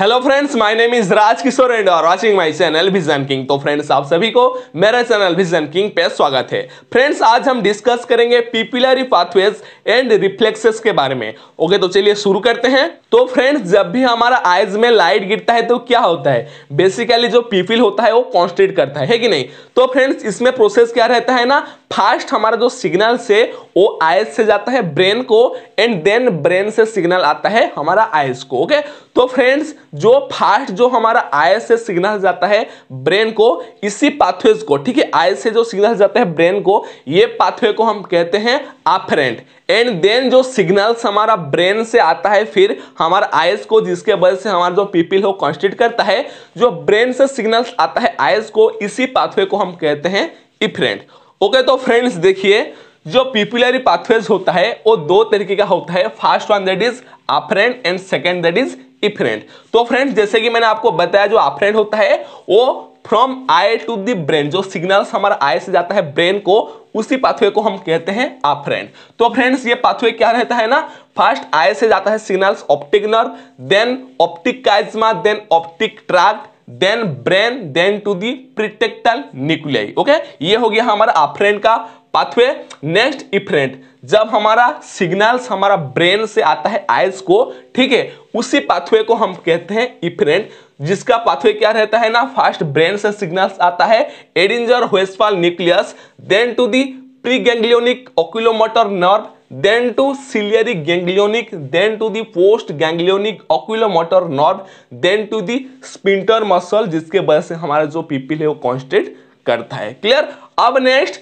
Hello friends my name is Raj Kishor and are watching my channel vision king तो friends आप सभी को मेरा चैनल विजन किंग पे स्वागत है फ्रेंड्स आज हम डिस्कस करेंगे पीपिलरी पाथवेज एंड रिफ्लेक्सेस के बारे में ओके तो चलिए शुरू करते हैं तो फ्रेंड्स जब भी हमारा आइज में लाइट गिरता है तो क्या होता है बेसिकली जो पीपिल होता है वो कॉन्स्ट्रेट करता है, है कि नहीं तो फ्रेंड्स इसमें प्रोसेस क्या रहता है ना फास्ट हमारा जो सिग्नल से वो आइज से जाता है ब्रेन को एंड देन ब्रेन से सिग्नल आता है हमारा आइज को ओके तो फ्रेंड्स जो फास्ट जो हमारा आय से सिग्नल जाता है ब्रेन को इसी पाथवेज को ठीक है आई से जो सिग्नल जाता है ब्रेन को ये पाथवे को हम कहते हैं आफरेंट एंड देन जो सिग्नल्स हमारा ब्रेन से आता है फिर हमारा आयस को जिसके वजह से हमारा जो पीपिल हो कॉन्स्टिट करता है जो ब्रेन से सिग्नल्स आता है आयस को इसी पाथवे को हम कहते हैं इफ्रेंट ओके तो फ्रेंड्स देखिए जो पीपुलरी पाथवेज होता है वो दो तरीके का होता है first one that is afferent and second that is efferent तो फ्रेंड्स जैसे कि मैंने आपको बताया जो अफरेंट होता है वो from eye to the brain जो सिग्नल हमारा आई से जाता है ब्रेन को उसी पाथवे को हम कहते हैं अफरेंट तो फ्रेंड्स ये पाथवे क्या रहता है ना फर्स्ट आई से जाता है signal optic nerve then optic chiasma then optic tract then brain then to the pretectal nuclei okay ये हो गया हमारा अफरेंट का पाथवे नेक्स्ट इफरेंट जब हमारा सिग्नल्स हमारा ब्रेन से आता है आइज को ठीक है उसी पाथवे को हम कहते हैं इफरेंट जिसका पाथवे क्या रहता है ना फास्ट ब्रेन से सिग्नल्स आता है Edinger Westphal nucleus then to the pre ganglionic oculomotor nerve then to ciliary ganglionic then to the post ganglionic oculomotor nerve then to the sphincter muscle जिसके वजह से हमारा जो पीपिल है वो कॉन्स्टेंट करता है क्लियर अब नेक्स्ट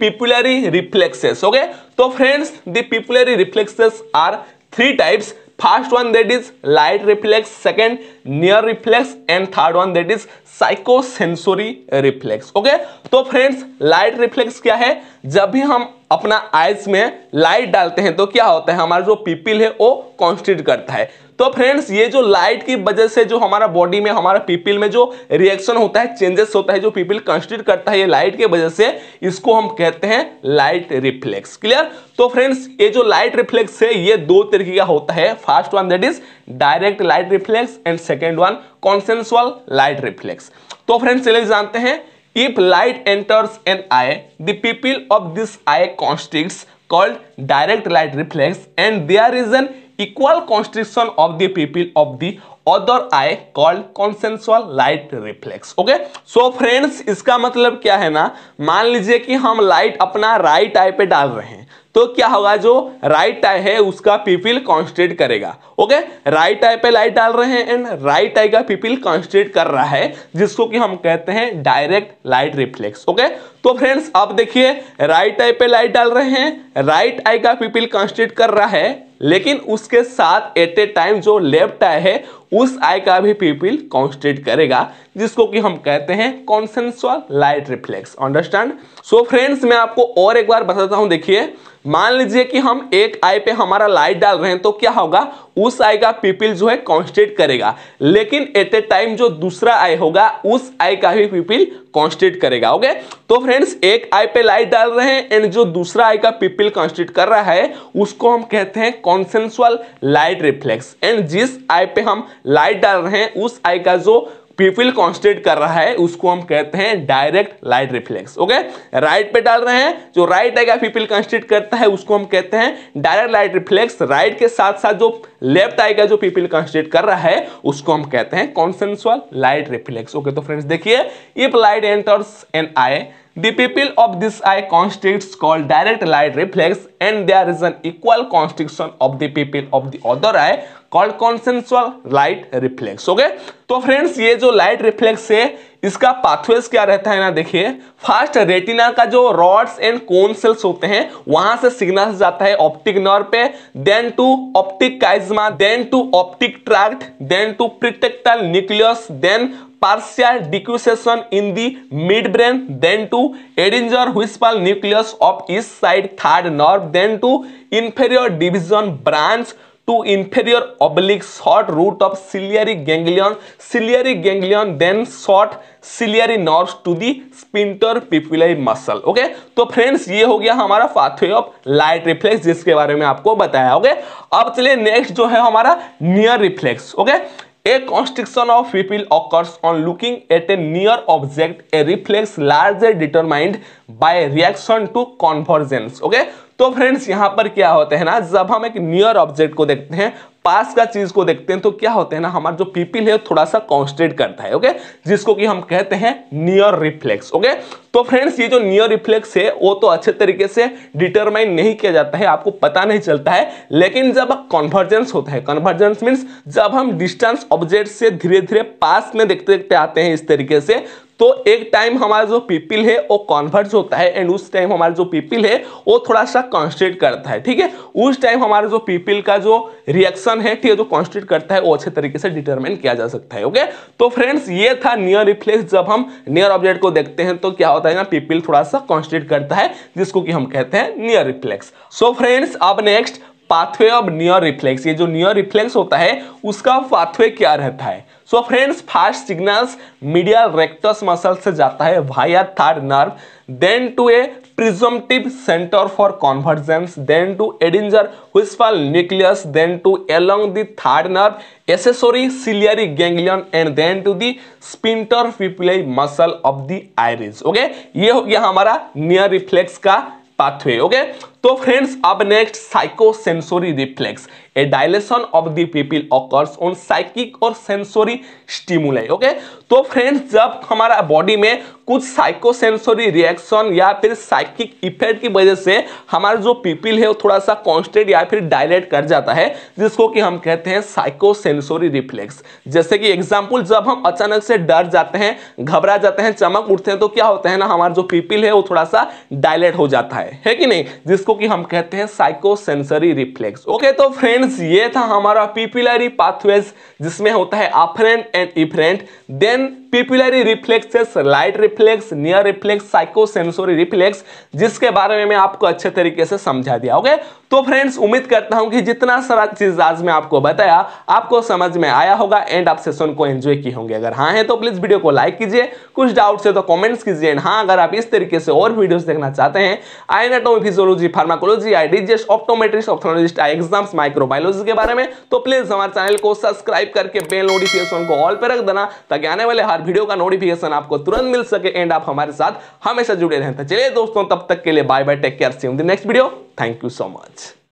दिपुलरी रिफ्लेक्सेस ओके तो friends the pupillary reflexes are three types first one that is light reflex second near reflex and third one that is psychosensory reflex okay तो फ्रेंड्स लाइट रिफ्लेक्स क्या है जब भी हम अपना eyes में light डालते हैं तो क्या होता है हमारा जो पीपिल है वो कॉन्स्टिट करता है तो फ्रेंड्स ये जो लाइट की वजह से जो हमारा बॉडी में हमारा पीपिल में जो रिएक्शन होता है चेंजेस होता है जो पीपिल कंस्ट्रीट करता है ये लाइट की वजह से इसको हम कहते हैं लाइट रिफ्लेक्स क्लियर तो फ्रेंड्स ये जो लाइट रिफ्लेक्स है ये दो तरीके का होता है first one that is direct light reflex and second one consensual light reflex तो फ्रेंड्स चलिए जानते हैं if light enters an eye the pupil of this eye constricts called direct light reflex and there is an equal constriction of the pupil of the other eye called consensual light reflex okay so friends इसका मतलब क्या है ना मान लीजिए कि हम light अपना राइट आई पे डाल रहे हैं तो क्या होगा जो राइट आई है उसका पीपिल कॉन्स्ट्रेट करेगा ओके राइट आई पे लाइट डाल रहे हैं एंड राइट आई का पीपिल कॉन्स्ट्रेट कर रहा है जिसको कि हम कहते हैं डायरेक्ट लाइट रिफ्लेक्स ओके तो फ्रेंड्स आप देखिए राइट आई पे लाइट डाल रहे हैं राइट आई का पीपिल कॉन्स्ट्रेट कर रहा है लेकिन उसके साथ एट ए टाइम जो लेफ्ट आई है उस आई का भी पीपिल कॉन्स्ट्रेट करेगा जिसको कि हम कहते हैं consensual light reflex understand so friends मैं आपको और एक बार बताता हूं देखिए मान लीजिए कि हम एक आई पे हमारा लाइट डाल रहे हैं तो क्या होगा उस आई का पीपिल जो है कॉन्स्टेंट करेगा लेकिन एट ए टाइम जो दूसरा आई होगा उस आई का भी पीपिल कॉन्स्टेंट करेगा ओके तो फ्रेंड्स एक आई पे लाइट डाल रहे हैं एंड जो दूसरा आई का पीपिल कॉन्स्टेंट कर रहा है उसको हम कहते हैं कॉन्सेंसुअल लाइट रिफ्लेक्स एंड जिस आई पे हम लाइट डाल रहे हैं उस आई का जो पीपल कॉन्स्टेट कर रहा है उसको हम कहते हैं direct light reflex okay right पे डाल रहे हैं जो राइट आएगा पीपल कॉन्स्टेट करता है उसको हम कहते हैं डायरेक्ट लाइट रिफ्लेक्स राइट के साथ साथ जो लेफ्ट आएगा जो पीपिल कॉन्स्टेट कर रहा है उसको हम कहते हैं कॉन्सेंसुअल लाइट रिफ्लेक्स ओके तो फ्रेंड्स देखिए if light enters an eye the of this eye constricts called direct light reflex and there is an equal constriction of the pupil of the other eye called consensual light reflex okay तो friends ये जो light reflex है इसका pathways क्या रहता है ना देखिए फर्स्ट रेटिना का जो रॉड्स एंड कोन सेल्स होते हैं वहां से सिग्नल जाता है ऑप्टिक नर्व पे then to optic chiasma then to optic tract then to pretectal nucleus then partial decussation in the midbrain then to Edinger Whisperl nucleus of each side third nerve then to inferior division branch to inferior oblique short root of ciliary ganglion ciliary ganglion then short ciliary nerve to the sphincter pupillary muscle okay तो friends ये हो गया हमारा pathway of light reflex जिसके बारे में आपको बताया ओके अब चलिए नेक्स्ट जो है हमारा near reflex okay A constriction of pupil occurs on looking at a near object, a reflex largely determined by reaction to convergence. Okay? तो फ्रेंड्स यहाँ पर क्या होते हैं ना जब हम एक नियर ऑब्जेक्ट को देखते हैं पास का चीज को देखते हैं तो क्या होते हैं ना हमारा जो पीपील है थोड़ा सा कॉन्स्ट्रेट करता है ओके जिसको कि हम कहते हैं नियर रिफ्लेक्स ओके तो फ्रेंड्स ये जो नियर रिफ्लेक्स है वो तो अच्छे तरीके से डिटरमाइन नहीं किया जाता है आपको पता नहीं चलता है लेकिन जब कन्वर्जेंस होता है कन्वर्जेंस मीन्स जब हम डिस्टेंस ऑब्जेक्ट से धीरे धीरे पास में देखते देखते आते हैं इस तरीके से तो एक टाइम हमारा जो पीपिल है वो कॉन्वर्ज होता है एंड उस टाइम हमारा जो पीपिल है वो थोड़ा सा कॉन्स्ट्रेट करता है ठीक है उस टाइम हमारे जो पीपिल का जो रिएक्शन है ठीक है जो कॉन्स्ट्रेट करता है वो अच्छे तरीके से डिटरमाइन किया जा सकता है ओके तो फ्रेंड्स ये था नियर रिफ्लेक्स जब हम नियर ऑब्जेक्ट को देखते हैं तो क्या होता है ना पिपिल थोड़ा सा कॉन्स्ट्रेट करता है जिसको कि हम कहते हैं नियर रिफ्लेक्स सो फ्रेंड्स अब next pathway of near reflex ये जो नियर रिफ्लेक्स होता है उसका पाथवे क्या रहता है so friends first signals medial rectus muscle से जाता है via third nerve then to a presumptive center for convergence, then to Edinger Westphal nucleus, then to along the third nerve, accessory ciliary ganglion, and then to the sphincter fibular muscle of the iris. Okay, ये हो गया हमारा near reflex का pathway okay okay? तो friends अब next psychosensory reflex a dilation of the pupil occurs on psychic और sensory stimuli okay तो friends जब हमारा बॉडी में कुछ साइको सेंसोरी रिएक्शन या फिर साइकिक इफेक्ट की वजह से हमारा जो पीपल है वो थोड़ा सा कॉन्स्टेंट या फिर डायलेट कर जाता है जिसको कि हम कहते हैं साइको सेंसोरी रिफ्लेक्स जैसे कि एग्जाम्पल जब हम अचानक से डर जाते हैं घबरा जाते हैं चमक उठते हैं तो क्या होता है ना हमारा जो पीपिल है वो थोड़ा सा डायलेट हो जाता है है कि नहीं जिसको जिसको कि हम कहते हैं साइकोसेंसरी रिफ्लेक्स ओके तो फ्रेंड्स ये था हमारा पीपिलरी पाथवेज जिसमें होता है afferent and efferent then pupillary reflexes light reflex near reflex psychosensory reflex जिसके बारे में मैं आपको अच्छे तरीके से समझा दिया ओके तो फ्रेंड्स उम्मीद करता हूं कि जितना सारा चीज आज मैं आपको बताया आपको समझ में आया होगा एंड आप सेशन को एंजॉय किए होंगे अगर हाँ है तो प्लीज वीडियो को लाइक कीजिए कुछ डाउट्स है तो कॉमेंट्स कीजिए एंड हाँ अगर आप इस तरीके से और वीडियोस देखना चाहते हैं eye anatomy physiology pharmacology eye disease optometrist ophthalmologist eye exam microbiology के बारे में तो प्लीज हमारे चैनल को सब्सक्राइब करके बेल नोटिफिकेशन को ऑल पे रख देना ताकि आने वाले हर वीडियो का नोटिफिकेशन आपको तुरंत मिल सके एंड आप हमारे साथ हमेशा जुड़े रहें तो चलिए दोस्तों तब तक के लिए bye bye take care see next video thank you so much